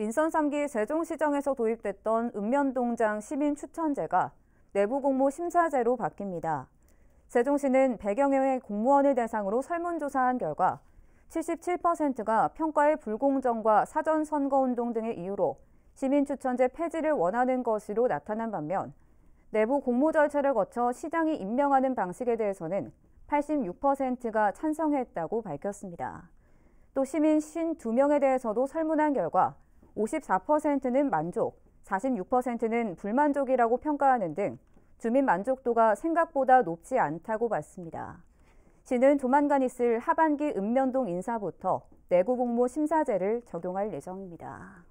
민선 3기 세종시정에서 도입됐던 읍면동장 시민추천제가 내부공모 심사제로 바뀝니다. 세종시는 100여 명의 공무원을 대상으로 설문조사한 결과 77%가 평가의 불공정과 사전 선거운동 등의 이유로 시민추천제 폐지를 원하는 것으로 나타난 반면 내부 공모 절차를 거쳐 시장이 임명하는 방식에 대해서는 86%가 찬성했다고 밝혔습니다. 또 시민 52명에 대해서도 설문한 결과 54%는 만족, 46%는 불만족이라고 평가하는 등 주민 만족도가 생각보다 높지 않다고 봤습니다. 시는 조만간 있을 하반기 읍면동 인사부터 내구복무 심사제를 적용할 예정입니다.